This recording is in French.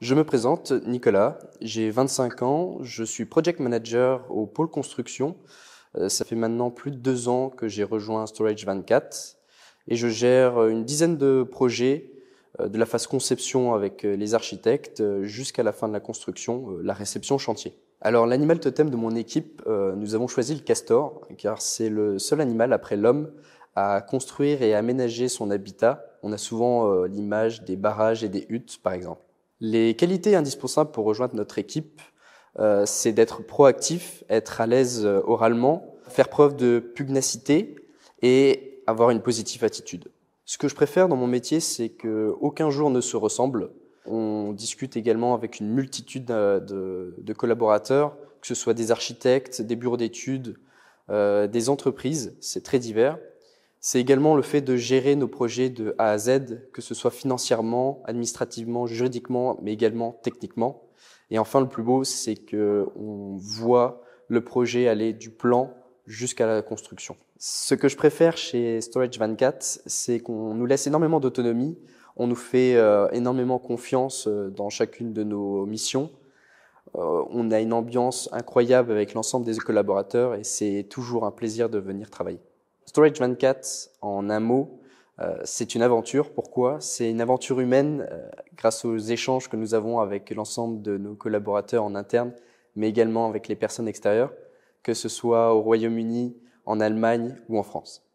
Je me présente, Nicolas, j'ai 25 ans, je suis project manager au pôle construction. Euh, ça fait maintenant plus de deux ans que j'ai rejoint Storage 24 et je gère euh, une dizaine de projets euh, de la phase conception avec les architectes jusqu'à la fin de la construction, la réception chantier. Alors l'animal totem de mon équipe, nous avons choisi le castor car c'est le seul animal après l'homme à construire et aménager son habitat. On a souvent l'image des barrages et des huttes par exemple. Les qualités indispensables pour rejoindre notre équipe, euh, c'est d'être proactif, être à l'aise euh, oralement, faire preuve de pugnacité et avoir une positive attitude. Ce que je préfère dans mon métier, c'est que aucun jour ne se ressemble. On discute également avec une multitude euh, de, collaborateurs, que ce soit des architectes, des bureaux d'études, des entreprises, c'est très divers. C'est également le fait de gérer nos projets de A à Z, que ce soit financièrement, administrativement, juridiquement, mais également techniquement. Et enfin, le plus beau, c'est que on voit le projet aller du plan jusqu'à la construction. Ce que je préfère chez Storage 24, c'est qu'on nous laisse énormément d'autonomie, on nous fait euh, énormément confiance euh, dans chacune de nos missions. Euh, on a une ambiance incroyable avec l'ensemble des collaborateurs et c'est toujours un plaisir de venir travailler. Storage 24, en un mot, euh, c'est une aventure. Pourquoi C'est une aventure humaine euh, grâce aux échanges que nous avons avec l'ensemble de nos collaborateurs en interne, mais également avec les personnes extérieures, que ce soit au Royaume-Uni, en Allemagne ou en France.